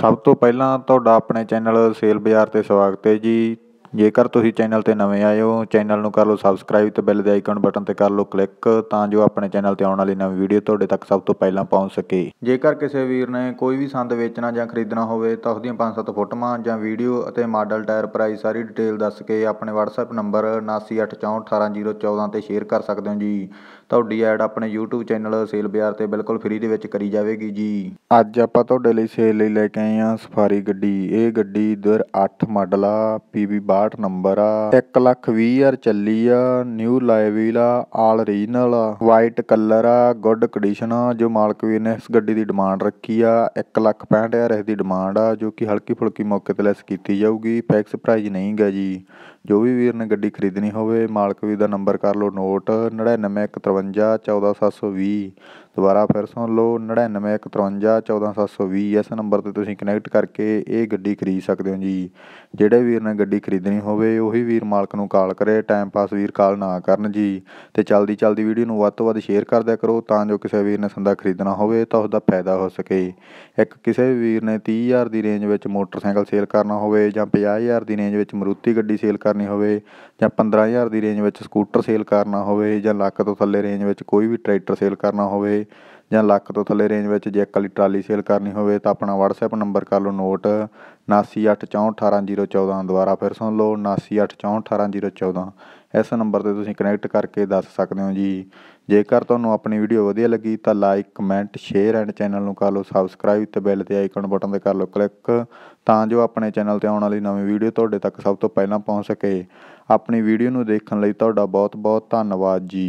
ਸਭ ਤੋਂ ਪਹਿਲਾਂ ਤੁਹਾਡਾ ਆਪਣੇ ਚੈਨਲ ਸੇਲ ਬਾਜ਼ਾਰ 'ਤੇ ਸਵਾਗਤ ਹੈ ਜੀ ਜੇਕਰ ਤੁਸੀਂ ਚੈਨਲ ਤੇ ਨਵੇਂ ਆਏ ਹੋ ਚੈਨਲ ਨੂੰ ਕਰ ਲਓ ਸਬਸਕ੍ਰਾਈਬ ਤੇ ਬੈਲ ਦੇ ਆਈਕਨ ਬਟਨ ਤੇ ਕਰ ਲਓ ਕਲਿੱਕ ਤਾਂ ਜੋ ਆਪਣੇ ਚੈਨਲ ਤੇ ਆਉਣ ਵਾਲੀ ਨਵੀਂ ਵੀਡੀਓ ਤੁਹਾਡੇ ਤੱਕ ਸਭ ਤੋਂ ਪਹਿਲਾਂ ਪਹੁੰਚ ਸਕੇ ਜੇਕਰ ਕਿਸੇ ਵੀਰ ਨੇ ਕੋਈ ਵੀ ਸੰਦ ਵੇਚਣਾ ਜਾਂ ਖਰੀਦਣਾ ਹੋਵੇ ਤਾਂ ਉਸ ਦੀਆਂ 5-7 ਫੋਟੋਆਂ ਜਾਂ ਵੀਡੀਓ ਅਤੇ ਮਾਡਲ ਟਾਇਰ ਪ੍ਰਾਈਸ ਸਾਰੀ ਡਿਟੇਲ ਦੱਸ ਕੇ ਆਪਣੇ WhatsApp ਨੰਬਰ 9864180014 ਤੇ ਸ਼ੇਅਰ ਕਰ ਸਕਦੇ ਹੋ ਜੀ ਤੁਹਾਡੀ ਐਡ ਆਪਣੇ YouTube ਚੈਨਲ ਸੇਲ ਬਿਆਰ ਤੇ ਬਿਲਕੁਲ ਫ੍ਰੀ ਦੇ ਵਿੱਚ ਕਰੀ ਜਾਵੇਗੀ ਜੀ ਅੱਜ ਆਪਾਂ ਤੁਹਾਡੇ ਲਈ ਸੇਲ ਲਈ ਲੈ ਕੇ ਆਏ ਆ ਸਫਾਰੀ ਗੱਡੀ ਇਹ ਗੱਡੀ 8 ਮਾਡਲ ਆ PB ਪਲਾਟ ਨੰਬਰ ਆ 1 ਲੱਖ ਚੱਲੀ ਆ ਨਿਊ ਲਾਇਵੀਲ ਆ ਆਲ ਰੀਜਨਲ ਆ ਵਾਈਟ ਕਲਰ ਆ ਗੁੱਡ ਕੰਡੀਸ਼ਨ ਆ ਜੋ ਮਾਲਕ ਵੀਰ ਨੇ ਇਸ ਗੱਡੀ ਦੀ ਡਿਮਾਂਡ ਰੱਖੀ ਆ 1 ਲੱਖ ਇਸ ਦੀ ਡਿਮਾਂਡ ਆ ਜੋ ਕਿ ਹਲਕੀ ਫੁਲਕੀ ਮੌਕੇ ਤੇ ਲੈਸ ਕੀਤੀ ਜਾਊਗੀ ਫੈਕਸ ਪ੍ਰਾਈਜ਼ ਨਹੀਂ ਗਾ ਜੀ ਜੋ ਵੀ ਵੀਰ ਨੇ ਗੱਡੀ ਖਰੀਦਣੀ ਹੋਵੇ ਮਾਲਕ ਵੀਰ ਦਾ ਨੰਬਰ ਕਰ ਲਓ ਨੋਟ 9915514720 ਦੁਬਾਰਾ ਫਿਰ ਸੁਣ ਲਓ ਨੜਿਨਵੇਂ ਇੱਕ ਇਸ ਨੰਬਰ 'ਤੇ ਤੁਸੀਂ ਕਨੈਕਟ ਕਰਕੇ ਇਹ ਗੱਡੀ ਖਰੀਦ ਸਕਦੇ ਹੋ ਜੀ ਜਿਹੜੇ ਵੀਰ ਨੇ ਗੱਡੀ ਖਰੀਦਣੀ ਹੋਵੇ ਉਹੀ ਵੀਰ ਮਾਲਕ ਨੂੰ ਕਾਲ ਕਰੇ ਟਾਈਮ ਪਾਸ ਵੀਰ ਕਾਲ ਨਾ ਕਰਨ ਜੀ ਤੇ ਚਲਦੀ ਚਲਦੀ ਵੀਡੀਓ ਨੂੰ ਵੱਧ ਤੋਂ ਵੱਧ ਸ਼ੇਅਰ ਕਰ ਦਿਆ ਕਰੋ ਤਾਂ ਜੋ ਕਿਸੇ ਵੀਰ ਨੇ ਸੰਦਾ ਖਰੀਦਣਾ ਹੋਵੇ ਤਾਂ ਉਸ ਦਾ ਫਾਇਦਾ ਹੋ ਸਕੇ ਇੱਕ ਕਿਸੇ ਵੀਰ ਨੇ 30000 ਦੀ ਰੇਂਜ ਵਿੱਚ ਮੋਟਰਸਾਈਕਲ ਸੇਲ ਕਰਨਾ ਹੋਵੇ ਜਾਂ 50000 ਦੀ ਰੇਂਜ ਵਿੱਚ ਮਰੂਤੀ ਗੱਡੀ ਸੇਲ ਕਰਨੀ ਹੋਵੇ ਜਾਂ 15000 ਦੀ ਰੇਂਜ ਵਿੱਚ ਸਕੂਟਰ ਸੇਲ ਕਰਨਾ ਹੋਵੇ ਜਾਂ ਲੱਖ ਤੋਂ ਥੱਲੇ ਰੇਂਜ ਵਿੱਚ ਕੋਈ ਵੀ ਟਰੈਕਟਰ ਸੇਲ ਕਰਨਾ ਹੋਵੇ ਜਾਂ ਲੱਖ ਤੋਂ ਥੱਲੇ ਰੇਂਜ ਵਿੱਚ ਜੇ ਇਕੱਲੀ ਟਰਾਲੀ ਸੇਲ ਕਰਨੀ ਹੋਵੇ ਤਾਂ ਆਪਣਾ WhatsApp ਨੰਬਰ ਕਰ ਲਓ ਨੋਟ 9864180014 ਦੁਬਾਰਾ ਫਿਰ ਸੁਣ ਲਓ 9864180014 ਇਸ ਨੰਬਰ ਤੇ ਤੁਸੀਂ ਕਨੈਕਟ ਕਰਕੇ ਦੱਸ ਸਕਦੇ ਹੋ ਜੀ ਜੇਕਰ ਤੁਹਾਨੂੰ ਆਪਣੀ ਵੀਡੀਓ ਵਧੀਆ ਲੱਗੀ ਤਾਂ like comment share and channel ਨੂੰ ਕਰ ਲਓ ਸਬਸਕ੍ਰਾਈਬ ਤੇ ਬੈਲ ਤੇ ਆਈਕਨ ਬਟਨ ਤੇ ਕਰ ਲਓ ਕਲਿੱਕ ਤਾਂ ਜੋ ਆਪਣੇ ਚੈਨਲ ਤੇ ਆਉਣ ਵਾਲੀ ਨਵੀਂ ਵੀਡੀਓ ਤੁਹਾਡੇ ਤੱਕ ਸਭ ਤੋਂ ਪਹਿਲਾਂ ਪਹੁੰਚ ਸਕੇ ਆਪਣੀ ਵੀਡੀਓ ਨੂੰ ਦੇਖਣ ਲਈ ਤੁਹਾਡਾ ਬਹੁਤ ਬਹੁਤ ਧੰਨਵਾਦ ਜੀ